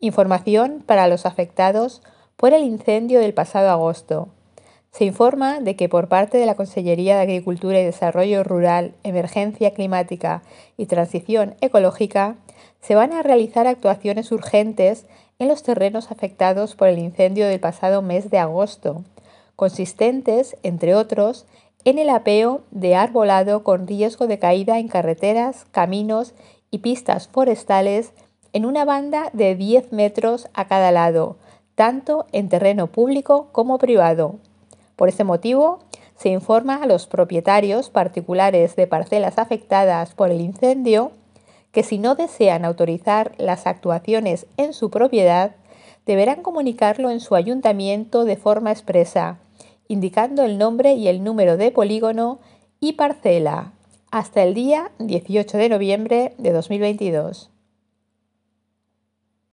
Información para los afectados por el incendio del pasado agosto. Se informa de que por parte de la Consellería de Agricultura y Desarrollo Rural, Emergencia Climática y Transición Ecológica se van a realizar actuaciones urgentes en los terrenos afectados por el incendio del pasado mes de agosto, consistentes, entre otros, en el apeo de arbolado con riesgo de caída en carreteras, caminos y pistas forestales en una banda de 10 metros a cada lado, tanto en terreno público como privado. Por ese motivo, se informa a los propietarios particulares de parcelas afectadas por el incendio que si no desean autorizar las actuaciones en su propiedad, deberán comunicarlo en su ayuntamiento de forma expresa, indicando el nombre y el número de polígono y parcela, hasta el día 18 de noviembre de 2022.